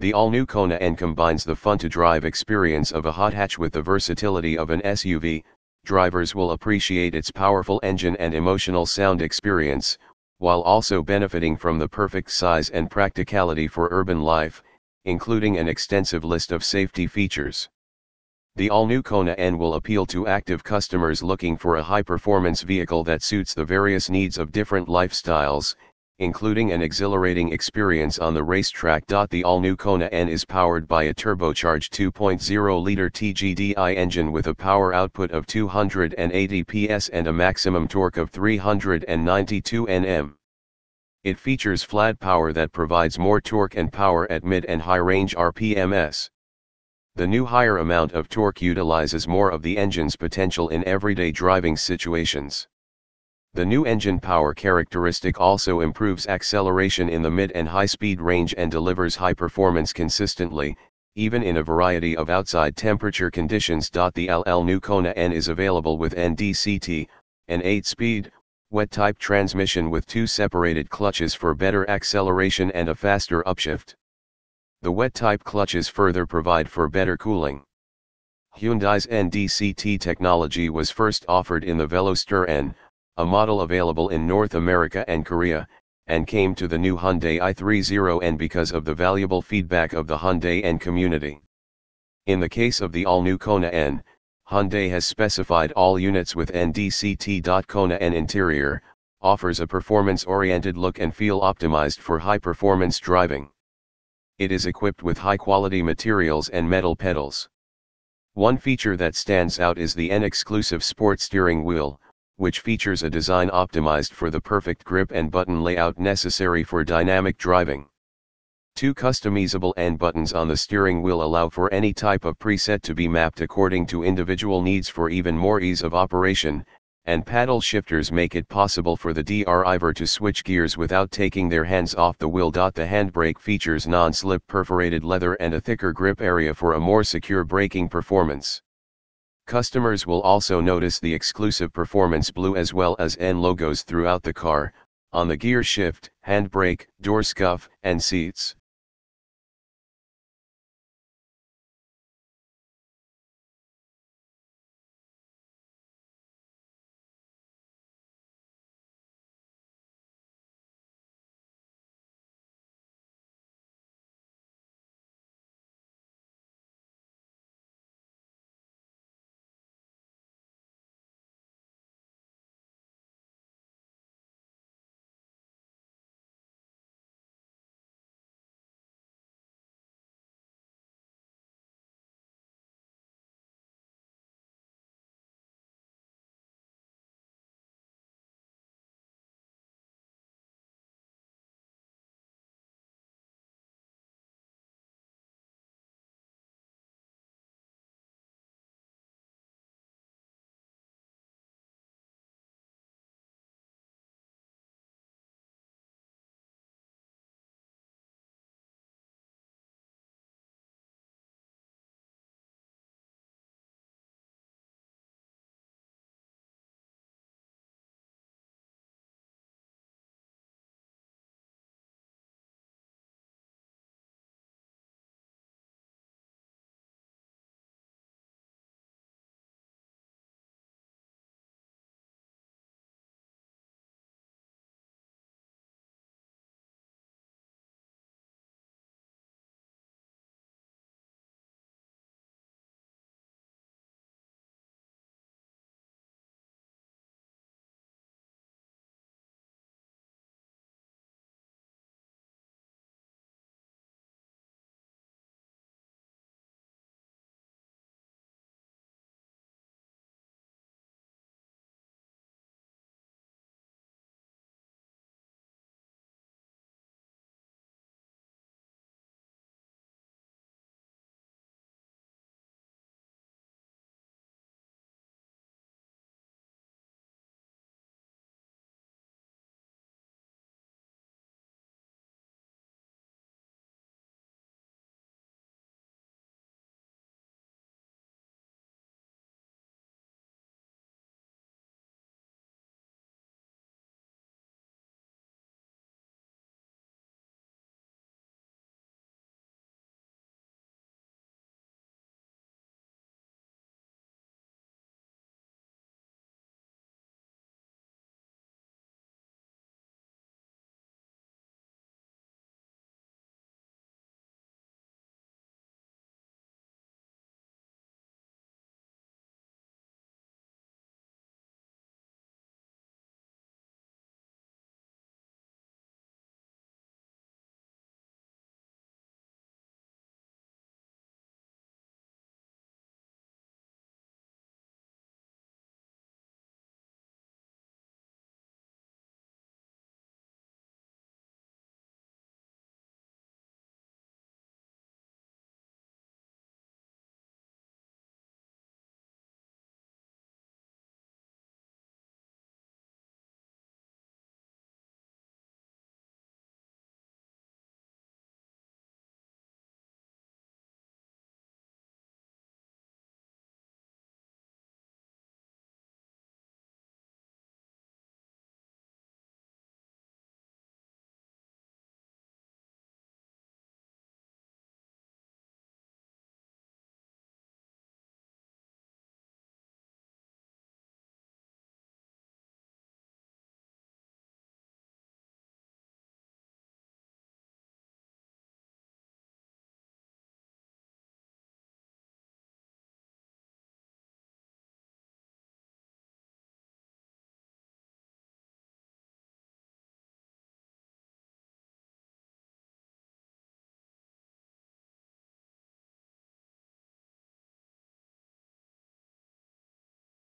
The all-new Kona N combines the fun-to-drive experience of a hot hatch with the versatility of an SUV, drivers will appreciate its powerful engine and emotional sound experience, while also benefiting from the perfect size and practicality for urban life, including an extensive list of safety features. The all-new Kona N will appeal to active customers looking for a high-performance vehicle that suits the various needs of different lifestyles, including an exhilarating experience on the racetrack. The all-new Kona N is powered by a turbocharged 2.0-liter TGDI engine with a power output of 280 PS and a maximum torque of 392 Nm. It features flat power that provides more torque and power at mid and high range RPMs. The new higher amount of torque utilizes more of the engine's potential in everyday driving situations. The new engine power characteristic also improves acceleration in the mid and high speed range and delivers high performance consistently, even in a variety of outside temperature conditions. The LL new Kona N is available with NDCT, an 8-speed, wet-type transmission with two separated clutches for better acceleration and a faster upshift. The wet-type clutches further provide for better cooling. Hyundai's NDCT technology was first offered in the Veloster N, a model available in North America and Korea, and came to the new Hyundai i30N because of the valuable feedback of the Hyundai N community. In the case of the all-new Kona N, Hyundai has specified all units with Kona N interior, offers a performance-oriented look and feel optimized for high-performance driving. It is equipped with high-quality materials and metal pedals. One feature that stands out is the N-exclusive sport steering wheel, which features a design optimized for the perfect grip and button layout necessary for dynamic driving. Two customizable end buttons on the steering wheel allow for any type of preset to be mapped according to individual needs for even more ease of operation, and paddle shifters make it possible for the driver to switch gears without taking their hands off the wheel. The handbrake features non-slip perforated leather and a thicker grip area for a more secure braking performance. Customers will also notice the exclusive performance blue as well as N logos throughout the car, on the gear shift, handbrake, door scuff, and seats.